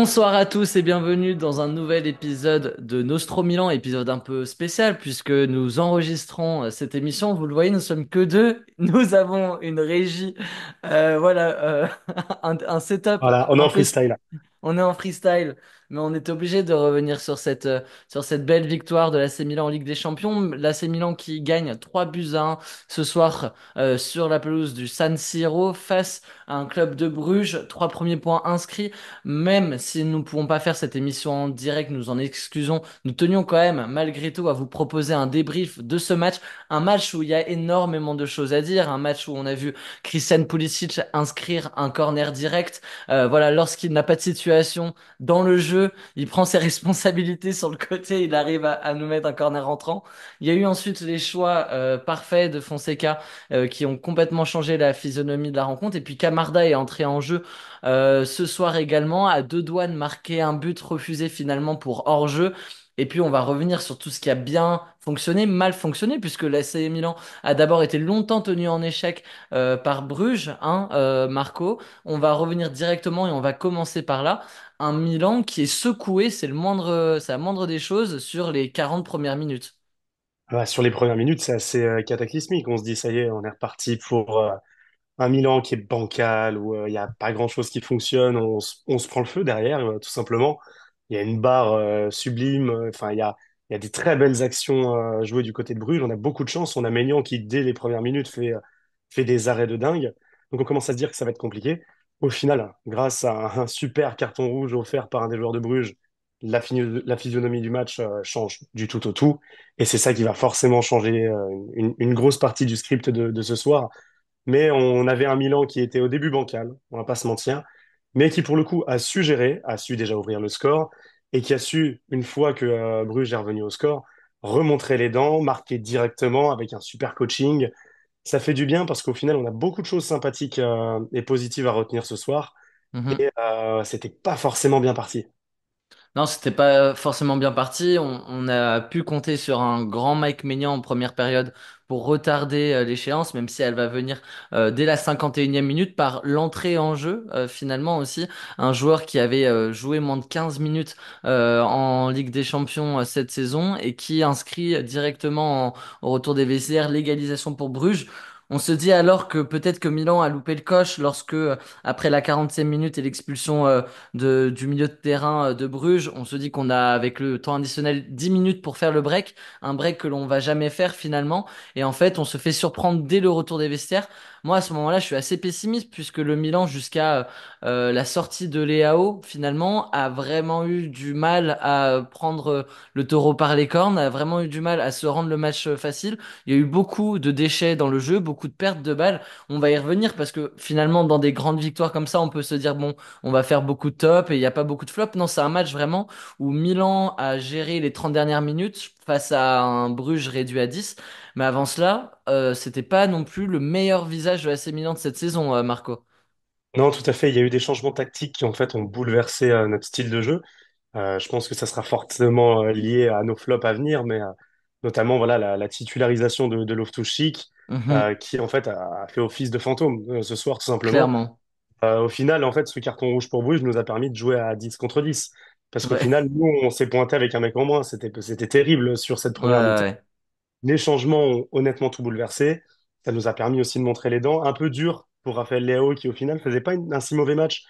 Bonsoir à tous et bienvenue dans un nouvel épisode de Nostro Milan, épisode un peu spécial puisque nous enregistrons euh, cette émission. Vous le voyez, nous sommes que deux. Nous avons une régie, euh, voilà, euh, un, un, setup. Voilà, on est en freestyle. On est en freestyle mais on est obligé de revenir sur cette, euh, sur cette belle victoire de l'AC Milan en Ligue des Champions. L'AC Milan qui gagne 3 buts à 1 ce soir euh, sur la pelouse du San Siro face à un club de Bruges. Trois premiers points inscrits. Même si nous ne pouvons pas faire cette émission en direct, nous en excusons. Nous tenions quand même, malgré tout, à vous proposer un débrief de ce match. Un match où il y a énormément de choses à dire. Un match où on a vu Christian Pulisic inscrire un corner direct. Euh, voilà, lorsqu'il n'a pas de situation dans le jeu, il prend ses responsabilités sur le côté, il arrive à, nous mettre un corner entrant Il y a eu ensuite les choix euh, parfaits de Fonseca euh, qui ont complètement changé la physionomie de la rencontre. Et puis Camarda est entré en jeu euh, ce soir également, à deux douanes de un but refusé finalement pour hors-jeu. Et puis on va revenir sur tout ce qui a bien fonctionné, mal fonctionné, puisque l'AC Milan a d'abord été longtemps tenu en échec par Bruges, hein, Marco. On va revenir directement et on va commencer par là un Milan qui est secoué, c'est le moindre, la moindre des choses sur les 40 premières minutes. Ah bah, sur les premières minutes, c'est assez euh, cataclysmique. On se dit, ça y est, on est reparti pour euh, un Milan qui est bancal, où euh, il n'y a pas grand-chose qui fonctionne. On, se prend le feu derrière, tout simplement. Il y a une barre sublime. Enfin, il y a, des très belles actions jouées du côté de Bruges. On a beaucoup de chance. On a Maignan qui, dès les premières minutes, fait, fait des arrêts de dingue. Donc, on commence à se dire que ça va être compliqué. Au final, grâce à un super carton rouge offert par un des joueurs de Bruges, la, physionomie du match euh, change du tout au tout. Et c'est ça qui va forcément changer euh, une, grosse partie du script de, ce soir. Mais on avait un Milan qui était au début bancal, on va pas se mentir, mais qui pour le coup a su gérer, a su déjà ouvrir le score, et qui a su, une fois que euh, Bruges est revenu au score, remontrer les dents, marquer directement avec un super coaching, ça fait du bien parce qu'au final, on a beaucoup de choses sympathiques euh, et positives à retenir ce soir. Mm-hmm. Et euh, c'était pas forcément bien parti. Non, c'était pas forcément bien parti. On, a pu compter sur un grand Mike Maignan en première période pour retarder euh, l'échéance, même si elle va venir euh, dès la 51e minute par l'entrée en jeu, euh, finalement aussi. Un joueur qui avait joué moins de 15 minutes en Ligue des Champions cette saison et qui inscrit directement au retour des VCR l'égalisation pour Bruges. On se dit alors que peut-être que Milan a loupé le coche lorsque, euh, après la 45e minute et l'expulsion euh, du milieu de terrain euh, de Bruges, on se dit qu'on a, avec le temps additionnel, 10 minutes pour faire le break, un break que l'on va jamais faire finalement. Et en fait, on se fait surprendre dès le retour des vestiaires moi, à ce moment-là, je suis assez pessimiste puisque le Milan, jusqu'à euh, euh, la sortie de l'EAO, finalement, a vraiment eu du mal à prendre euh, le taureau par les cornes, a vraiment eu du mal à se rendre le match facile. Il y a eu beaucoup de déchets dans le jeu, beaucoup de pertes de balles. On va y revenir parce que finalement, dans des grandes victoires comme ça, on peut se dire, bon, on va faire beaucoup de top et il n'y a pas beaucoup de flop. Non, c'est un match vraiment où Milan a géré les 30 dernières minutes face à un Bruges réduit à 10. Mais avant cela, euh, c'était pas non plus le meilleur visage de la de cette saison, euh, Marco. Non, tout à fait. Il y a eu des changements tactiques qui, en fait, ont bouleversé euh, notre style de jeu. Euh, je pense que ça sera fortement lié à nos flops à venir, mais notamment voilà la, titularisation de, de Loftus-Cheek, mhm. qui, en fait, a, fait office de fantôme ce soir, tout simplement. au final, en fait, ce carton rouge pour Bruges nous a permis de jouer à 10 contre 10. Parce qu'au final, nous, on s'est pointé avec un mec en moins. C'était, c'était terrible sur cette première Les changements ont honnêtement tout bouleversé. Ça nous a permis aussi de montrer les dents. Un peu dur pour Raphaël Léo, qui au final faisait pas un si mauvais match.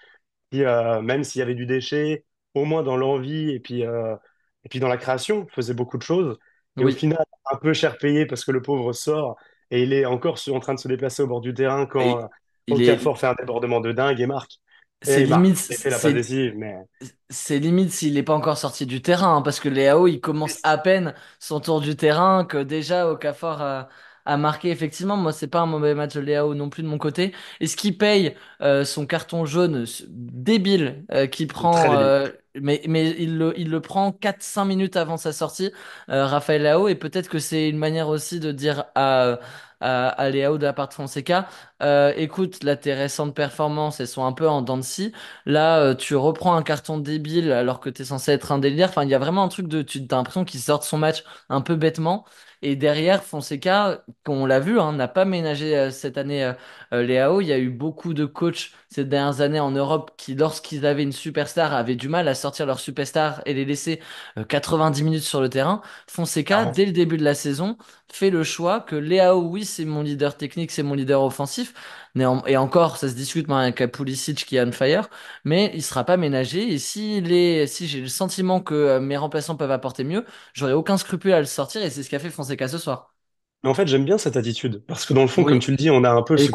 Euh, même s'il y avait du déchet, au moins dans l'envie et puis, euh, et puis dans la création, faisait beaucoup de choses. Et au final, un peu cher payé parce que le pauvre sort et il est encore en train de se déplacer au bord du terrain quand euh, il fait un débordement de dingue et marque. C'est limite, c'est limite s'il n'est pas encore sorti du terrain, hein, parce que Léao, il commence à peine son tour du terrain, que déjà Okafor a, a marqué. Effectivement, moi, c'est pas un mauvais match de non plus de mon côté. Et ce qui paye euh, son carton jaune débile euh, qui prend, euh, mais, mais il, le, il le prend 4-5 minutes avant sa sortie, Raphaël Léao, et peut-être que c'est une manière aussi de dire à à, euh, à Léao de la part de Fonseca. Euh, écoute, là, tes récentes performances, elles sont un peu en dents de Là, euh, tu reprends un carton débile alors que t'es censé être un délire. Enfin, il y a vraiment un truc de, tu as l'impression qu'il sort son match un peu bêtement. Et derrière, Fonseca, qu'on l'a vu, hein, n'a pas ménagé cette année euh, Léao. Il y a eu beaucoup de coachs ces dernières années en Europe qui, lorsqu'ils avaient une superstar, avaient du mal à sortir leur superstar et les laisser 90 minutes sur le terrain. Fonseca, dès le début de la saison, fait le choix que Léao, oui, c'est mon leader technique, c'est mon leader offensif. Et encore, ça se discute mais avec Pulisic qui est on fire, mais il sera pas ménagé. Et si, si j'ai le sentiment que euh, mes remplaçants peuvent apporter mieux, j'aurai aucun scrupule à le sortir et c'est ce qu'a fait Fonseca ce soir. Mais en fait, j'aime bien cette attitude parce que dans le fond, comme tu le dis, on a un peu. ce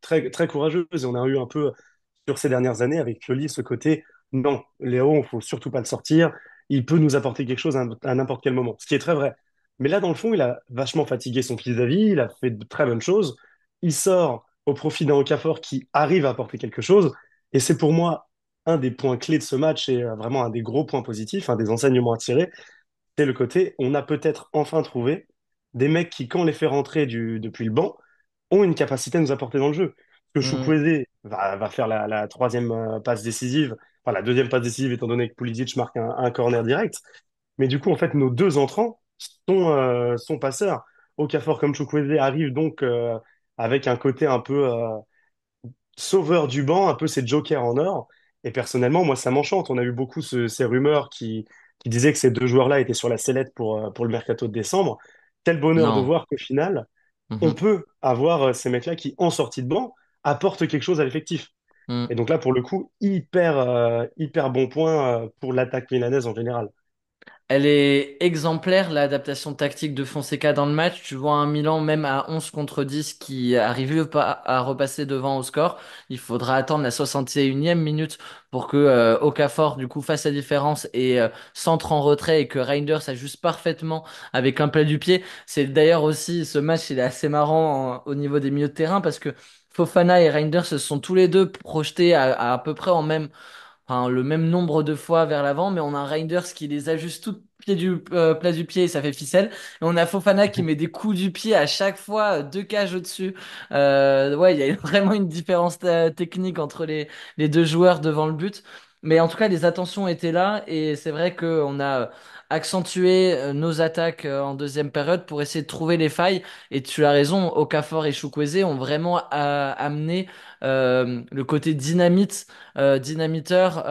très, très courageuse. Et on a eu un peu, sur ces dernières années, avec Pioli, ce côté non, Léo, il faut surtout pas le sortir. Il peut nous apporter quelque chose à n'importe quel moment. Ce qui est très vrai. Mais là, dans le fond, il a vachement fatigué son fils d'avis. il a fait de très bonnes choses. Il sort au profit d'un Okafor qui arrive à apporter quelque chose. Et c'est pour moi un des points clés de ce match et euh, vraiment un des gros points positifs, un des enseignements à tirer. C'est le côté, on a peut-être enfin trouvé des mecs qui, quand on les fait rentrer du, depuis le banc, ont une capacité à nous apporter dans le jeu. Que mhm. Choupoisé va, va, faire la, troisième euh, passe décisive, enfin la deuxième passe décisive étant donné que Pulisic marque un corner direct. Mais du coup, en fait, nos deux entrants, son, euh, son passeur. Okafor comme Chukwueze arrive donc euh, avec un côté un peu euh, sauveur du banc, un peu ces jokers en or. Et personnellement, moi, ça m'enchante. On a eu beaucoup ces rumeurs qui, qui disaient que ces deux joueurs-là étaient sur la sellette pour, pour le mercato de décembre. Tel bonheur de voir qu'au final, on mhm. peut avoir ces mecs-là qui, en sortie de banc, apportent quelque chose à l'effectif. Mm. Et donc là, pour le coup, hyper, hyper bon point pour l'attaque milanaise en général. Elle est exemplaire, l'adaptation tactique de Fonseca dans le match. Tu vois un Milan, même à 11 contre 10, qui arrive à repasser devant au score. Il faudra attendre la 61e minute pour que euh, Okafor, du coup, fasse la différence et euh, centre en retrait et que Reinders s'ajuste parfaitement avec un plat du pied. C'est d'ailleurs aussi, ce match, il est assez marrant au niveau des milieux de terrain parce que Fofana et Reinders se sont tous les deux projetés à, à peu près en même enfin, le même nombre de fois vers l'avant, mais on a Reinders qui les ajuste tout pied du euh, place du pied et ça fait ficelle. Et on a Fofana qui met des coups du pied à chaque fois, euh, deux cages au-dessus. Euh, ouais, il y a vraiment une différence euh, technique entre les, les deux joueurs devant le but. Mais en tout cas, les attentions étaient là et c'est vrai qu'on a accentuer euh, nos attaques euh, en deuxième période pour essayer de trouver les failles. Et tu as raison, Okafor et Chukwueze ont vraiment euh, amené le côté dynamite, dynamiteur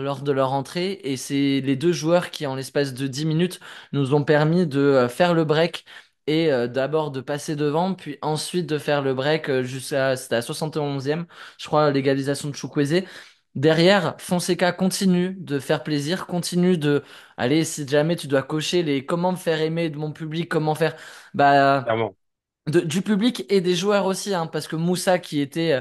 lors de leur entrée. Et c'est les deux joueurs qui, en l'espace de 10 minutes, nous ont permis de faire le break et d'abord de passer devant, puis ensuite de faire le break jusqu'à c'était à 71e, e, je crois, l'égalisation de Chukwueze. Derrière, Fonseca continue de faire plaisir, continue de, allez, si jamais tu dois cocher les comment me faire aimer de mon public, comment faire, bah, du public et des joueurs aussi, hein, parce que Moussa qui était, euh,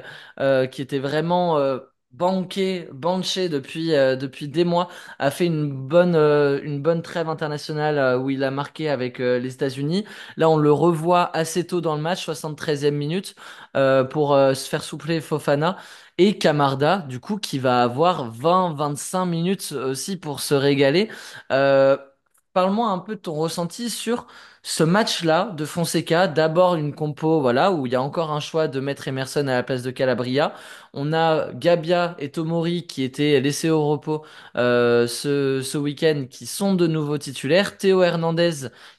euh, qui était vraiment euh, banqué, banché depuis, depuis des mois, a fait une bonne, une bonne trêve internationale où il a marqué avec les États-Unis. Là, on le revoit assez tôt dans le match, 73e minute, pour se faire soupler Fofana. Et Camarda, du coup, qui va avoir 20-25 minutes aussi pour se régaler. Euh, parle-moi un peu de ton ressenti sur ce match-là de Fonseca, d'abord une compo voilà où il y a encore un choix de mettre Emerson à la place de Calabria. On a Gabia et Tomori qui étaient laissés au repos euh, ce, ce week-end, qui sont de nouveaux titulaires. Théo Hernandez,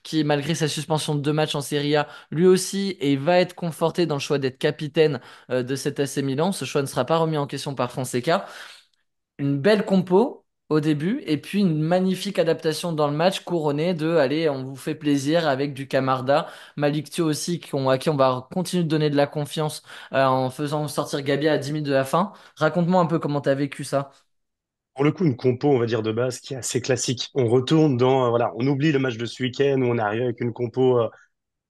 qui malgré sa suspension de deux matchs en Serie A, lui aussi et va être conforté dans le choix d'être capitaine euh, de cet AC Milan. Ce choix ne sera pas remis en question par Fonseca. Une belle compo au début, et puis une magnifique adaptation dans le match couronnée de allez, on vous fait plaisir avec du Camarda, Malik aussi, à qui on va continuer de donner de la confiance euh, en faisant sortir Gabia à 10 minutes de la fin. Raconte-moi un peu comment tu as vécu ça. Pour le coup, une compo, on va dire, de base qui est assez classique. On retourne dans, euh, voilà, on oublie le match de ce week-end où on arrive avec une compo euh,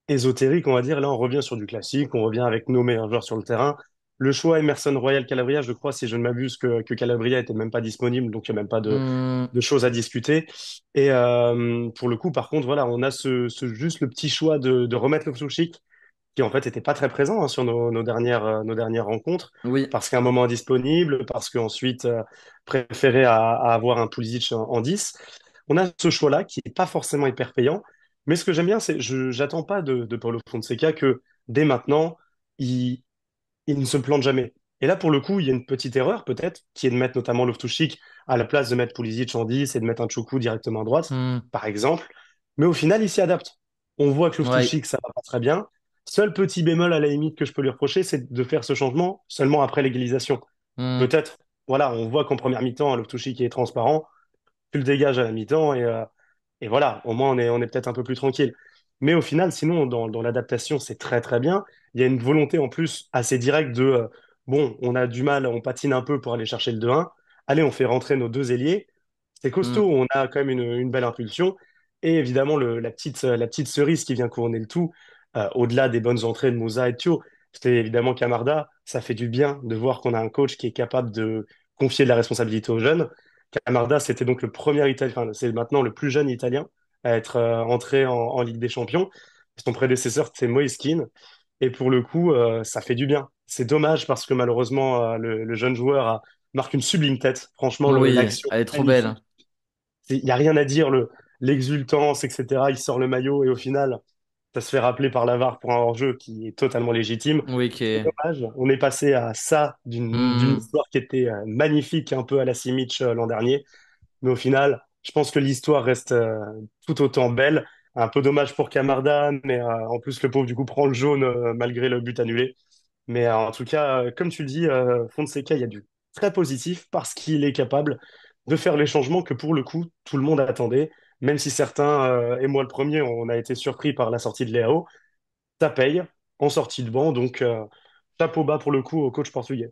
ésotérique, on va dire. Là, on revient sur du classique, on revient avec nos meilleurs joueurs sur le terrain le choix Emerson Royal Calabria, je crois, si je ne m'abuse, que, Calabria était même pas disponible, donc il n'y a même pas hmm. de, choses à discuter. Et euh, pour le coup, par contre, voilà, on a ce, juste le petit choix de, remettre le chic qui en fait n'était pas très présent hein, sur euh, nos, dernières, rencontres, oui. parce qu'à un moment indisponible, parce qu'ensuite ensuite préféré à, avoir un Pulisic en, 10. On a ce choix-là qui n'est pas forcément hyper payant, mais ce que j'aime bien, c'est je j'attends pas de, de Paulo Fonseca que dès maintenant, il, il ne se plante jamais. Et là, pour le coup, il y a une petite erreur, peut-être, qui est de mettre notamment loftus à la place de mettre Pulisic en 10 et de mettre un Choukou directement à droite, hmm. par exemple. Mais au final, il s'y adapte. On voit que loftus ça va pas très bien. Seul petit bémol à la limite que je peux lui reprocher, c'est de faire ce changement seulement après l'égalisation. Hmm. Peut-être, voilà, on voit qu'en première mi-temps, hein, loftus est transparent. Tu le dégages à la mi-temps et, euh, et voilà, au moins on est, on est peut-être un peu plus tranquille. Mais au final, sinon, dans, l'adaptation, c'est très très bien. Il y a une volonté en plus assez directe de euh, bon, on a du mal, on patine un peu pour aller chercher le 2-1. Allez, on fait rentrer nos deux ailiers. C'est costaud, mm. on a quand même une, belle impulsion. Et évidemment, la, petite, euh, la petite cerise qui vient couronner le tout, euh, au-delà des bonnes entrées de Moussa et Thio, c'était évidemment Camarda. Ça fait du bien de voir qu'on a un coach qui est capable de confier de la responsabilité aux jeunes. Camarda, c'était donc le premier Italien, c'est maintenant le plus jeune Italien à être euh, entré en, Ligue des Champions. Son prédécesseur, c'est Moïse Keane. Et pour le coup, euh, ça fait du bien. C'est dommage parce que malheureusement, euh, le, jeune joueur a, marque une sublime tête. Franchement, elle est trop belle. Il n'y a rien à dire. Le, l'exultance, etc. Il sort le maillot et au final, ça se fait rappeler par la pour un hors-jeu qui est totalement légitime. Oui, qui dommage. On est passé à ça d'une, mm. d'une histoire qui était magnifique, un peu à la Simic l'an dernier. Mais au final, je pense que l'histoire reste euh, tout autant belle. Un peu dommage pour Camarda, mais euh, en plus, le pauvre, du coup, prend le jaune euh, malgré le but annulé. Mais en tout cas, comme tu le dis, Fonseca, il y a du très positif parce qu'il est capable de faire les changements que pour le coup tout le monde attendait, même si certains, et moi le premier, on a été surpris par la sortie de Léao, ça paye en sortie de banc, donc chapeau bas pour le coup au coach portugais.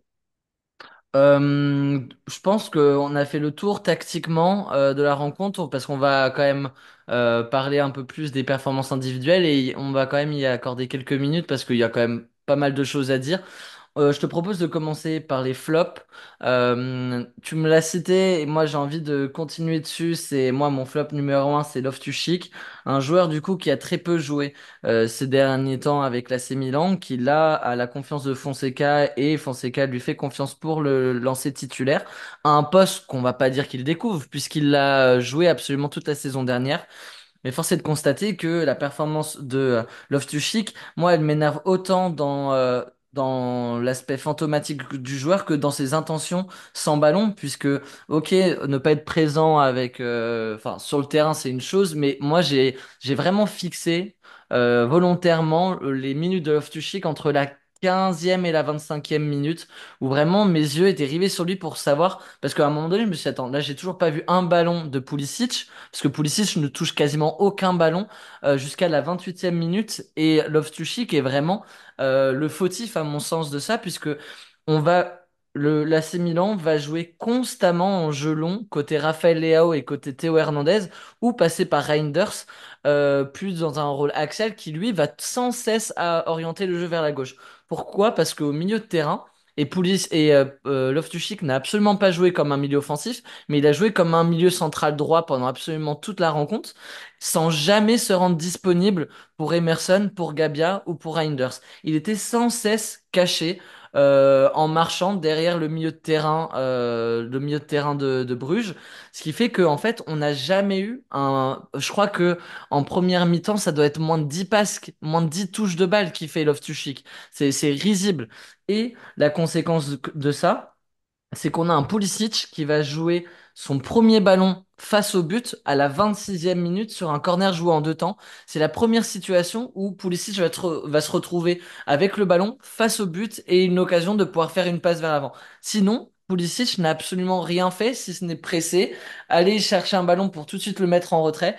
Euh, je pense qu'on a fait le tour tactiquement euh, de la rencontre parce qu'on va quand même euh, parler un peu plus des performances individuelles et on va quand même y accorder quelques minutes parce qu'il y a quand même pas mal de choses à dire. Euh, je te propose de commencer par les flops. Euh, tu me l'as cité et moi j'ai envie de continuer dessus. C'est moi mon flop numéro un, c'est to chic un joueur du coup qui a très peu joué euh, ces derniers temps avec l'AC Milan, qui là a la confiance de Fonseca et Fonseca lui fait confiance pour le lancer titulaire à un poste qu'on va pas dire qu'il découvre puisqu'il l'a euh, joué absolument toute la saison dernière. Mais force est de constater que la performance de euh, to chic moi, elle m'énerve autant dans euh, dans l'aspect fantomatique du joueur que dans ses intentions sans ballon, puisque ok, ne pas être présent avec, euh, enfin sur le terrain c'est une chose, mais moi j'ai j'ai vraiment fixé euh, volontairement les minutes de to cheek entre la 15e et la 25e minute où vraiment mes yeux étaient rivés sur lui pour savoir parce qu'à un moment donné je me suis dit attends là j'ai toujours pas vu un ballon de Pulisic parce que Pulisic ne touche quasiment aucun ballon euh, jusqu'à la 28e minute et Love est vraiment euh, le fautif à mon sens de ça puisque on va le l'AC Milan va jouer constamment en jeu long côté Rafael Leao et côté Théo Hernandez ou passer par Reinders euh, plus dans un rôle Axel qui lui va sans cesse à orienter le jeu vers la gauche. Pourquoi Parce qu'au milieu de terrain, et Poulis et euh, euh, n'a absolument pas joué comme un milieu offensif, mais il a joué comme un milieu central droit pendant absolument toute la rencontre, sans jamais se rendre disponible pour Emerson, pour Gabia ou pour Reinders. Il était sans cesse caché euh, en marchant derrière le milieu de terrain, euh, le milieu de terrain de, Bruges, ce qui fait que en fait on n'a jamais eu un. Je crois que en première mi-temps ça doit être moins de 10 passes, moins de 10 touches de balle qui fait to Chic. C'est c'est risible. Et la conséquence de ça, c'est qu'on a un Pulisic qui va jouer son premier ballon face au but à la 26e minute sur un corner joué en deux temps. C'est la première situation où Pulisic va, se retrouver avec le ballon face au but et une occasion de pouvoir faire une passe vers l'avant. Sinon, Pulisic n'a absolument rien fait si ce n'est pressé, aller chercher un ballon pour tout de suite le mettre en retrait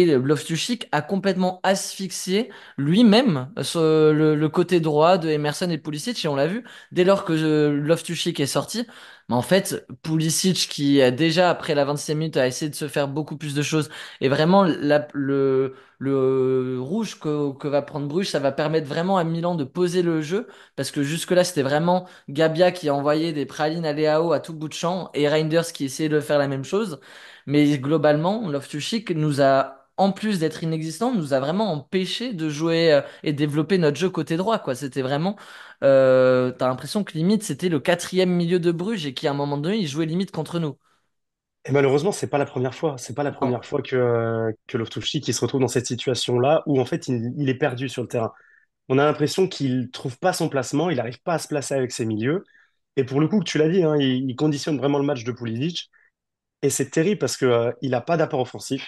et loftus a complètement asphyxié lui-même le, côté droit de Emerson et Pulisic et on l'a vu dès lors que euh, love est sorti mais en fait Pulisic qui a déjà après la 26e minute a essayé de se faire beaucoup plus de choses et vraiment le euh, rouge que, va prendre Bruges, ça va permettre vraiment à Milan de poser le jeu, parce que jusque-là, c'était vraiment Gabia qui a envoyé des pralines à Leao à tout bout de champ, et Reinders qui essayait de faire la même chose. Mais globalement, to chic nous a en plus d'être inexistant, nous a vraiment empêché de jouer euh, et développer notre jeu côté droit. quoi. C'était vraiment, euh, t'as l'impression que limite c'était le quatrième milieu de Bruges et qu'à un moment donné il jouait limite contre nous. Et malheureusement, c'est pas la première fois. C'est pas la première fois que, euh, se retrouve dans cette situation-là où en fait il, est perdu sur le terrain. On a l'impression qu'il trouve pas son placement, il n'arrive pas à se placer avec ses milieux. Et pour le coup, tu l'as dit, hein, il, conditionne vraiment le match de Pulisic. Et c'est terrible parce qu'il n'a pas d'apport offensif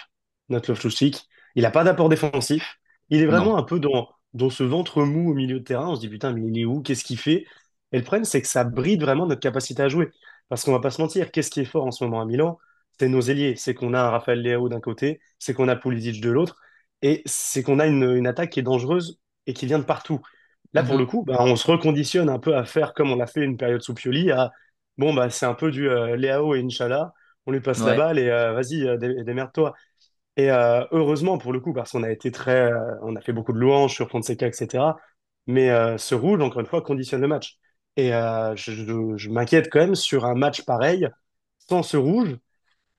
notre loftus Il n'a pas d'apport défensif. Il est vraiment un peu dans, dans ce ventre mou au milieu de terrain. On se dit putain, mais il est où Qu'est-ce qu'il fait Et le problème, c'est que ça bride vraiment notre capacité à jouer. Parce qu'on va pas se mentir, qu'est-ce qui est fort en ce moment à Milan C'est nos ailiers. C'est qu'on a un Raphaël d'un côté, c'est qu'on a Pulisic de l'autre, et c'est qu'on a une, une, attaque qui est dangereuse et qui vient de partout. Là, pour mhm. le coup, bah, on se reconditionne un peu à faire comme on l'a fait une période sous Pioli, à bon, bah, c'est un peu du euh, Leao et Inch'Allah, on lui passe la balle et euh, vas-y, euh, dé démerde-toi. Et euh, heureusement pour le coup, parce qu'on a été très, euh, on a fait beaucoup de louanges sur Fonseca, etc. Mais euh, ce rouge, encore une fois, conditionne le match. Et je, m'inquiète quand même sur un match pareil, sans ce rouge.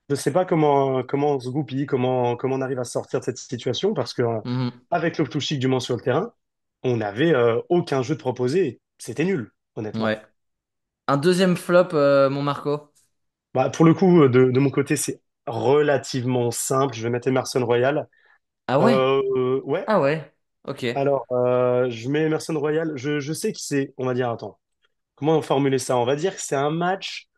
Je ne sais pas comment, comment on se goupille, comment, comment on arrive à sortir de cette situation, parce que mm-hmm. avec du Mans sur le terrain, on n'avait aucun jeu de proposer. C'était nul, honnêtement. Ouais. Un deuxième flop, mon Marco bah, Pour le coup, de mon côté, c'est relativement simple. Je vais mettre Emerson Royal. Ah ouais? Euh, ouais. Ah ouais. Ok. Alors, euh, je mets Emerson Royal. Je, sais que c'est, on va dire, attends, comment formuler ça? On va dire que c'est un match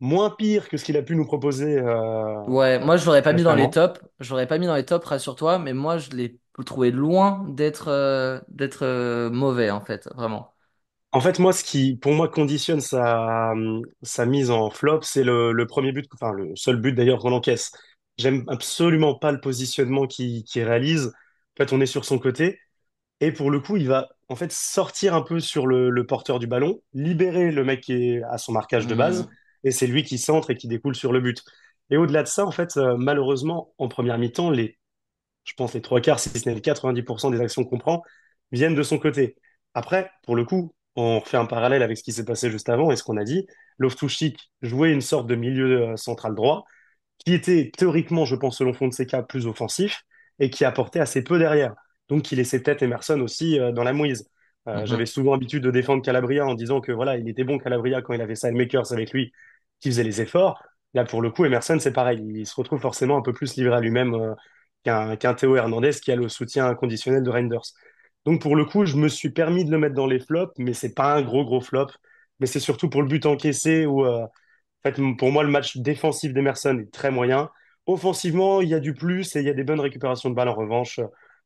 moins pire que ce qu'il a pu nous proposer euh, Ouais, moi je l'aurais pas mis dans les tops. Je l'aurais pas mis dans les tops, rassure-toi, mais moi je l'ai trouvé loin d'être d'être mauvais en fait, vraiment. En fait, moi, ce qui, pour moi, conditionne sa, sa mise en flop, c'est le, le premier but, enfin, le seul but d'ailleurs qu'on encaisse. J'aime absolument pas le positionnement qu'il réalise. En fait, on est sur son côté. Et pour le coup, il va en fait sortir un peu sur le, le porteur du ballon, libérer le mec qui est à son marquage de base, mmh. et c'est lui qui centre et qui découle sur le but. Et au-delà de ça, en fait, euh, malheureusement, en première mi-temps, les, je pense les trois quarts, si ce n'est les 90% des actions qu'on prend, viennent de son côté. Après, pour le coup, on fait un parallèle avec ce qui s'est passé juste avant et ce qu'on a dit, loftus jouait une sorte de milieu euh, central droit qui était théoriquement, je pense, selon Fonseca, plus offensif et qui apportait assez peu derrière. Donc, il laissait peut-être Emerson aussi euh, dans la mouise. Euh, mhm. J'avais souvent l'habitude de défendre Calabria en disant que voilà, il était bon Calabria quand il avait Makers avec lui qui faisait les efforts. Là, pour le coup, Emerson, c'est pareil. Il se retrouve forcément un peu plus livré à lui-même qu'un Théo Hernandez qui a le soutien inconditionnel de Reinders. Donc pour le coup, je me suis permis de le mettre dans les flops, mais c'est pas un gros gros flop. Mais c'est surtout pour le but encaissé où, euh, en fait, pour moi, le match défensif d'Emerson est très moyen. Offensivement, il y a du plus et il y a des bonnes récupérations de balles en revanche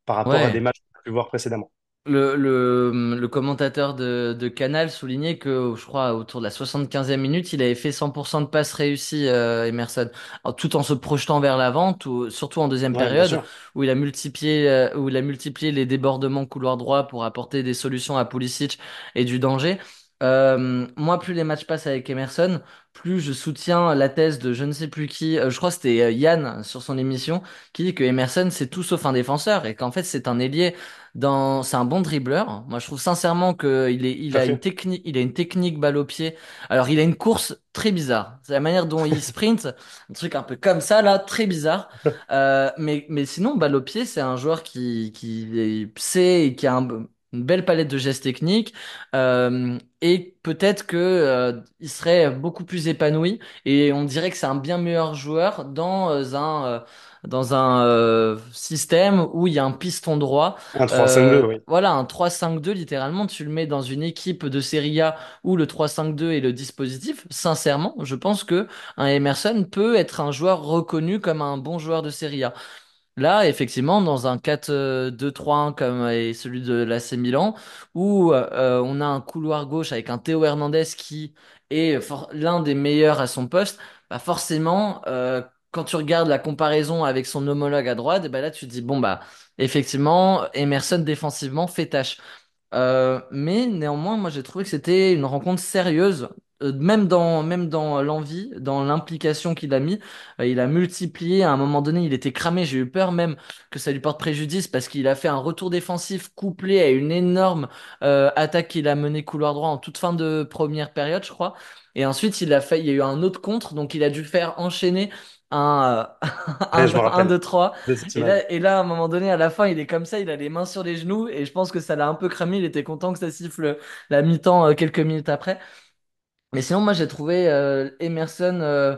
par rapport à des matchs qu'on a pu voir précédemment. Le, le, le commentateur de, de, Canal soulignait que, je crois, autour de la 75e minute, il avait fait 100% de passes réussies, euh, Emerson, tout en se projetant vers l'avant, surtout en deuxième période, où il, a multiplié, euh, où il a multiplié les débordements couloir droit pour apporter des solutions à Pulisic et du danger. Euh, moi, plus les matchs passent avec Emerson, plus je soutiens la thèse de je ne sais plus qui, euh, je crois que c'était euh, Yann sur son émission, qui dit que Emerson c'est tout sauf un défenseur et qu'en fait c'est un ailier dans, c'est un bon dribbleur. Moi, je trouve sincèrement qu'il est, il a une technique, il a une technique balle au pied. Alors, il a une course très bizarre. C'est la manière dont il sprint, un truc un peu comme ça là, très bizarre. mais, mais sinon, balle au pied, c'est un joueur qui, qui sait et qui a un, une belle palette de gestes techniques euh, et peut-être que euh, il serait beaucoup plus épanoui et on dirait que c'est un bien meilleur joueur dans euh, un dans un système où il y a un piston droit. Un 3-5-2, oui. Voilà, un 3-5-2, littéralement, tu le mets dans une équipe de Serie A où le 3-5-2 est le dispositif. Sincèrement, je pense que un Emerson peut être un joueur reconnu comme un bon joueur de Serie A. Là, effectivement, dans un 4-2-3-1 euh, comme est euh, celui de l'AC Milan, où euh, on a un couloir gauche avec un Théo Hernandez qui est l'un des meilleurs à son poste, bah forcément, quand tu regardes la comparaison avec son homologue à droite, bah là tu dis, bon bah effectivement, Emerson défensivement fait tâche. mais néanmoins, moi j'ai trouvé que c'était une rencontre sérieuse euh, même dans même dans l'envie, dans l'implication qu'il a mis, euh, il a multiplié. À un moment donné, il était cramé. J'ai eu peur même que ça lui porte préjudice parce qu'il a fait un retour défensif couplé à une énorme euh, attaque qu'il a menée couloir droit en toute fin de première période, je crois. Et ensuite, il a fait. Il y a eu un autre contre, donc il a dû faire enchaîner un, un, deux, trois. Et là, à un moment donné, à la fin, il est comme ça, il a les mains sur les genoux, et je pense que ça l'a un peu cramé, il était content que ça siffle la mi-temps quelques minutes après. Mais sinon, moi, j'ai trouvé euh, Emerson. Euh,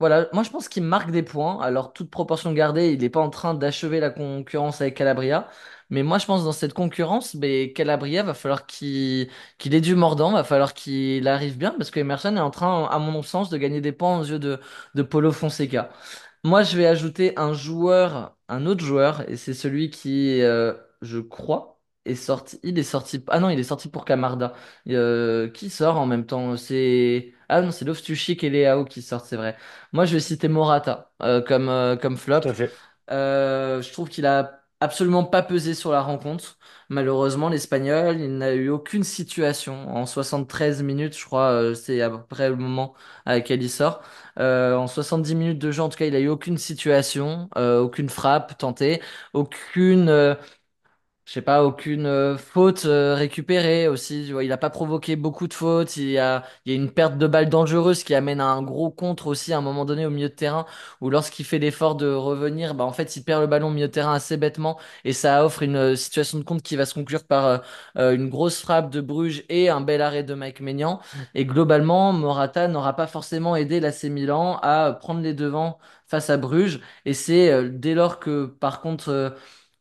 voilà, moi, je pense qu'il marque des points. Alors, toute proportion gardée, il n'est pas en train d'achever la concurrence avec Calabria. Mais moi, je pense dans cette concurrence, mais Calabria, va falloir qu'il qu'il ait du mordant, va falloir qu'il arrive bien, parce que Emerson est en train, à mon sens, de gagner des points aux yeux de, de Paulo Fonseca. Moi, je vais ajouter un joueur, un autre joueur, et c'est celui qui, euh, je crois, est sorti. Il est sorti. Ah non, il est sorti pour Camarda. Euh, qui sort en même temps? C'est. Ah non, c'est Loftuschik et Leao qui sortent, c'est vrai. Moi, je vais citer Morata euh, comme, euh, comme flop. fait. Euh, je trouve qu'il a absolument pas pesé sur la rencontre. Malheureusement, l'Espagnol, il n'a eu aucune situation. En 73 minutes, je crois, euh, c'est à peu près le moment à laquelle il sort. Euh, en 70 minutes de jeu, en tout cas, il a eu aucune situation, aucune frappe tentée, aucune je sais pas, aucune euh, faute euh, récupérée aussi. il n'a pas provoqué beaucoup de fautes. Il y a, il y a une perte de balle dangereuse qui amène à un gros contre aussi à un moment donné au milieu de terrain où lorsqu'il fait l'effort de revenir, bah, en fait, il perd le ballon au milieu de terrain assez bêtement et ça offre une euh, situation de contre qui va se conclure par une grosse frappe de Bruges et un bel arrêt de Mike Maignan. Mm. Et globalement, Morata n'aura pas forcément aidé l'AC Milan à prendre les devants face à Bruges. Et c'est dès lors que, par contre,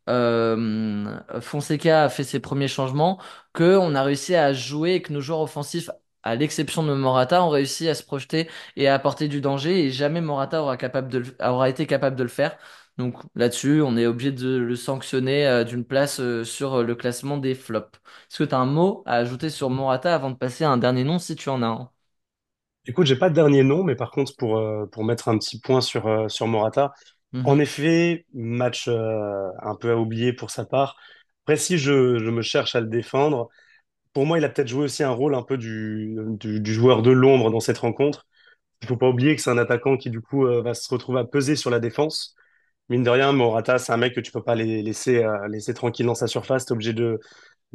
euh, Fonseca a fait ses premiers changements, que on a réussi à jouer et que nos joueurs offensifs, à l'exception de Morata, ont réussi à se projeter et à apporter du danger. Et jamais Morata aura, capable été capable de le faire. Donc là-dessus, on est obligé de le sanctionner euh, d'une place euh, sur le classement des flops. Est-ce que tu as un mot à ajouter sur Morata avant de passer à un dernier nom si tu en as un? Écoute, j'ai pas de dernier nom, mais par contre, pour, pour mettre un petit point sur, sur Morata, Mhm. En effet, match euh, un peu à oublier pour sa part. Après, si je, me cherche à le défendre, pour moi, il a peut-être joué aussi un rôle un peu du, joueur de l'ombre dans cette rencontre. Il faut pas oublier que c'est un attaquant qui, du coup, euh, va se retrouver à peser sur la défense. Mine de rien, Morata, c'est un mec que tu peux pas laisser, euh, laisser tranquille dans sa surface. Tu es obligé de,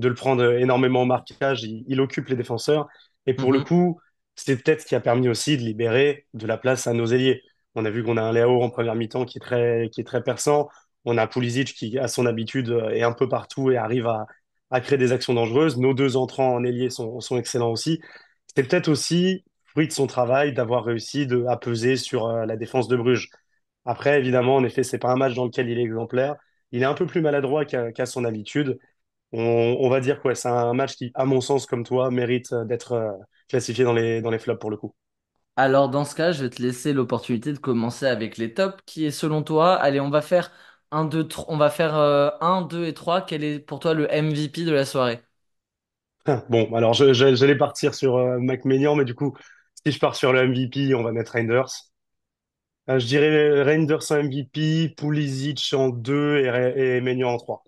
le prendre énormément au marquage. Il, occupe les défenseurs. Et pour le mhm. coup, c'est peut-être ce qui a permis aussi de libérer de la place à nos ailiers. On a vu qu'on a un Léo en première mi-temps qui est très, qui est très perçant. On a Pulisic qui, à son habitude, euh, est un peu partout et arrive à, créer des actions dangereuses. Nos deux entrants en ailier sont, excellents aussi. C'était peut-être aussi fruit de son travail d'avoir réussi de, à peser sur euh, la défense de Bruges. Après, évidemment, en effet, c'est pas un match dans lequel il est exemplaire. Il est un peu plus maladroit qu'à son habitude. On, va dire que c'est un match qui, à mon sens, comme toi, mérite euh, d'être classifié dans les, dans les flops pour le coup. Alors dans ce cas, je vais te laisser l'opportunité de commencer avec les tops. Qui est selon toi? Allez, on va faire 1, 2, on va faire euh, et 3. Quel est pour toi le MVP de la soirée? Ah, bon, alors je, j'allais partir sur euh, Mac Maignan. mais du coup, si je pars sur le MVP, on va mettre Reinders. Ah, je dirais Reinders en MVP, Pulisic en 2 et, Maignan en 3.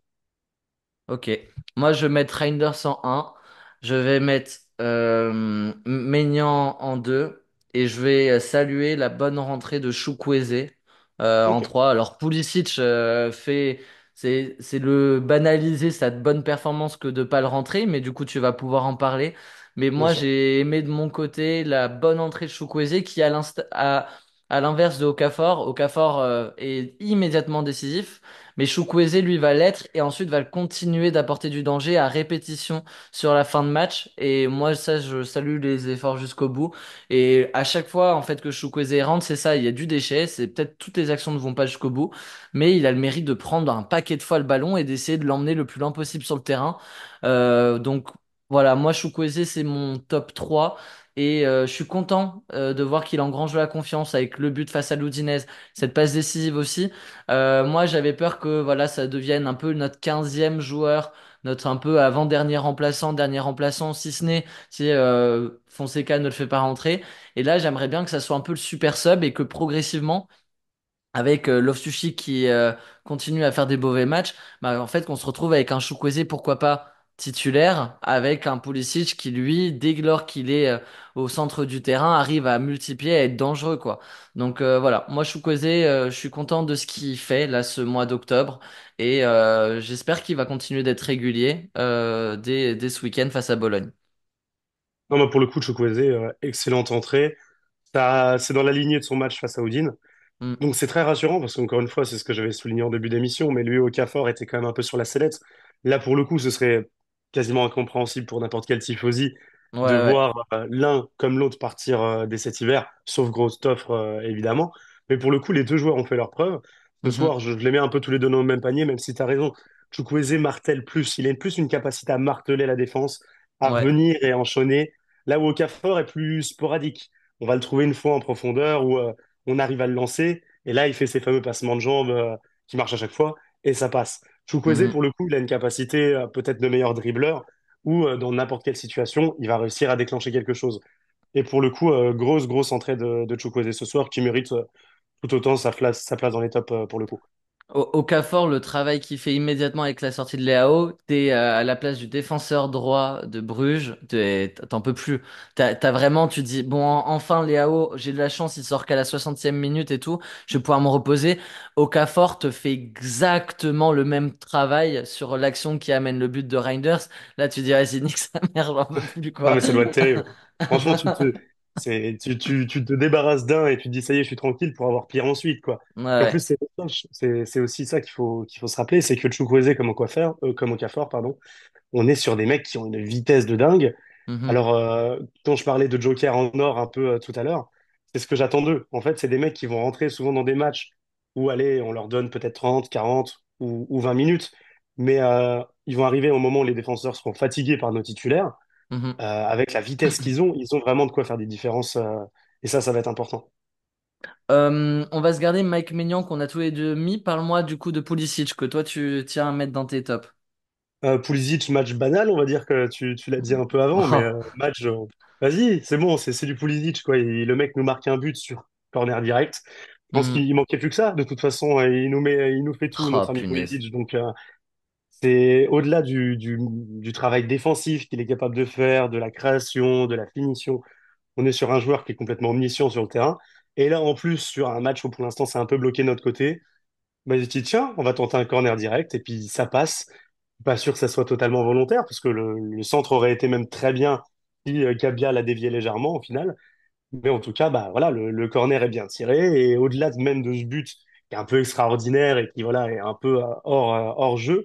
Ok. Moi, je vais mettre Reinders en 1. Je vais mettre euh, Maignan en 2. Et je vais euh, saluer la bonne rentrée de Chukwueze euh, en 3. Alors Pulisic euh, fait c'est c'est le banaliser sa bonne performance que de pas le rentrer, mais du coup tu vas pouvoir en parler. Mais moi j'ai aimé de mon côté la bonne entrée de Chukwueze qui à à à l'inverse de Okafor, Okafor est immédiatement décisif. Mais Chukwueze, lui, va l'être et ensuite va continuer d'apporter du danger à répétition sur la fin de match. Et moi, ça, je salue les efforts jusqu'au bout. Et à chaque fois, en fait, que Chukwueze rentre, c'est ça, il y a du déchet. C'est peut-être toutes les actions ne vont pas jusqu'au bout, mais il a le mérite de prendre un paquet de fois le ballon et d'essayer de l'emmener le plus loin possible sur le terrain. Euh, donc, voilà, moi, Chukwueze, c'est mon top 3. Et euh, je suis content euh, de voir qu'il engrange la confiance avec le but face à l'Oudinez, cette passe décisive aussi. Euh, moi, j'avais peur que voilà, ça devienne un peu notre 15e joueur, notre un peu avant-dernier remplaçant, dernier remplaçant, si ce n'est si Fonseca ne le fait pas rentrer. Et là, j'aimerais bien que ça soit un peu le super sub et que progressivement, avec euh, sushi qui continue à faire des mauvais matchs, bah, en fait, qu'on se retrouve avec un Choukweze, pourquoi pas titulaire avec un Pulisic qui lui dès lors qu'il est euh, au centre du terrain arrive à multiplier à être dangereux quoi. Donc euh, voilà, moi Choukwueze euh, je suis content de ce qu'il fait là ce mois d'octobre et j'espère qu'il va continuer d'être régulier dès dès ce week-end face à Bologne. Non, mais pour le coup, Chukwueze, excellente entrée. Ça- C'est dans la lignée de son match face à Udine. Mm. Donc c'est très rassurant parce qu'encore une fois, c'est ce que j'avais souligné en début d'émission, mais lui au CAFOR était quand même un peu sur la sellette. Là pour le coup, ce serait quasiment incompréhensible pour n'importe quel tifosi de voir euh, l'un comme l'autre partir euh, dès cet hiver, sauf gros euh, évidemment. Mais pour le coup, les deux joueurs ont fait leur preuve. Ce mhm. soir, je, les mets un peu tous les deux dans le même panier, même si tu as raison. Chukwueze martèle plus, il a plus une capacité à marteler la défense, à venir et enchaîner. Là où Okafor est plus sporadique. On va le trouver une fois en profondeur où euh, on arrive à le lancer. Et là, il fait ses fameux passements de jambes qui marchent à chaque fois et ça passe. Chukose, mhm. pour le coup, il a une capacité euh, peut-être de meilleur dribbleur où euh, dans n'importe quelle situation, il va réussir à déclencher quelque chose. Et pour le coup, euh, grosse, grosse entrée de, de ce soir qui mérite tout autant sa place, sa place dans les tops pour le coup. Au, au le travail qu'il fait immédiatement avec la sortie de Léao, t'es euh, à la place du défenseur droit de Bruges, t'en peux plus. T'as, vraiment, tu dis, bon, enfin Léao, j'ai de la chance, il sort qu'à la 60e minute et tout, je vais pouvoir me reposer. Au cas te fait exactement le même travail sur l'action qui amène le but de Reinders. Là, tu dis, c'est nique sa mère, j'en peux plus, mais ça doit être terrible. Franchement, tu te, c'est, tu, tu, te débarrasses d'un et tu te dis ça y est, je suis tranquille pour avoir pire ensuite, quoi. en plus, c'est, aussi ça qu'il faut, qu'il faut se rappeler, c'est que Chukwueze comme au coiffeur, euh, comme au cafard, pardon, on est sur des mecs qui ont une vitesse de dingue. Mm-hmm. Alors, euh, quand je parlais de Joker en or un peu euh, tout à l'heure, c'est ce que j'attends d'eux. En fait, c'est des mecs qui vont rentrer souvent dans des matchs où, allez, on leur donne peut-être 30, 40 ou, ou 20 minutes, mais ils vont arriver au moment où les défenseurs seront fatigués par nos titulaires Mmh euh, avec la vitesse qu'ils ont, ils ont vraiment de quoi faire des différences. Euh, et ça, ça va être important. Euh, on va se garder Mike Maignan qu'on a tous les deux mis. Parle-moi du coup de Pulisic que toi tu tiens à mettre dans tes tops. Pulisic, match banal, on va dire que tu, l'as dit un peu avant, mais match, vas-y, c'est bon, c'est du Pulisic quoi. le mec nous marque un but sur corner direct. Je pense mmh. qu'il manquait plus que ça. De toute façon, il nous met, il nous fait tout oh, notre Pulisic. Donc c'est au-delà du, travail défensif qu'il est capable de faire, de la création, de la finition. On est sur un joueur qui est complètement omniscient sur le terrain. Et là, en plus, sur un match où pour l'instant c'est un peu bloqué de notre côté, bah, dit « tiens, on va tenter un corner direct et puis ça passe. Pas sûr que ça soit totalement volontaire parce que le, centre aurait été même très bien si Gabia euh, l'a dévié légèrement au final. Mais en tout cas, bah, voilà, le, corner est bien tiré et au-delà même de ce but qui est un peu extraordinaire et qui voilà, est un peu euh, euh, hors jeu,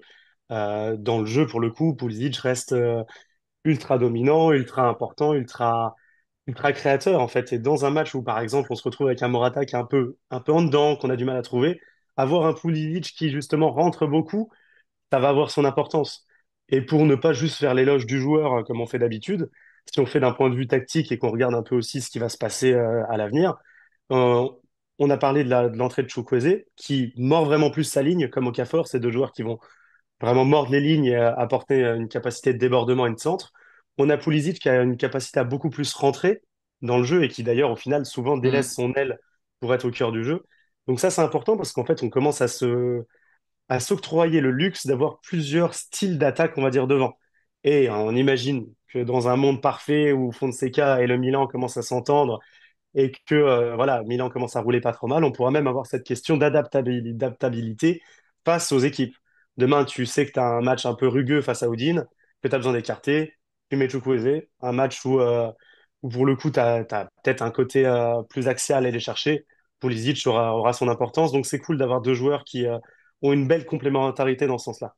euh, dans le jeu, pour le coup, Pulisic reste euh, ultra dominant, ultra important, ultra, ultra créateur, en fait. Et dans un match où, par exemple, on se retrouve avec un Morata qui est un peu, un peu en dedans, qu'on a du mal à trouver, avoir un Pulisic qui, justement, rentre beaucoup, ça va avoir son importance. Et pour ne pas juste faire l'éloge du joueur euh, comme on fait d'habitude, si on fait d'un point de vue tactique et qu'on regarde un peu aussi ce qui va se passer à l'avenir, on a parlé de l'entrée de, de qui mord vraiment plus sa ligne, comme au CAFOR, c'est deux joueurs qui vont vraiment mordre les lignes et euh, apporter euh, une capacité de débordement et de centre. On a Pulisic qui a une capacité à beaucoup plus rentrer dans le jeu et qui d'ailleurs au final souvent mmh. délaisse son aile pour être au cœur du jeu. Donc ça c'est important parce qu'en fait on commence à se à s'octroyer le luxe d'avoir plusieurs styles d'attaque on va dire devant. Et on imagine que dans un monde parfait où Fonseca et le Milan commencent à s'entendre et que euh, voilà Milan commence à rouler pas trop mal, on pourra même avoir cette question d'adaptabilité face aux équipes. Demain, tu sais que tu as un match un peu rugueux face à Odin, que tu as besoin d'écarter. Tu mets Chukwueze, un match où, euh, pour le coup, tu as, peut-être un côté euh, plus axé à aller les chercher. Pulisic aura, aura son importance. Donc, c'est cool d'avoir deux joueurs qui euh, ont une belle complémentarité dans ce sens-là.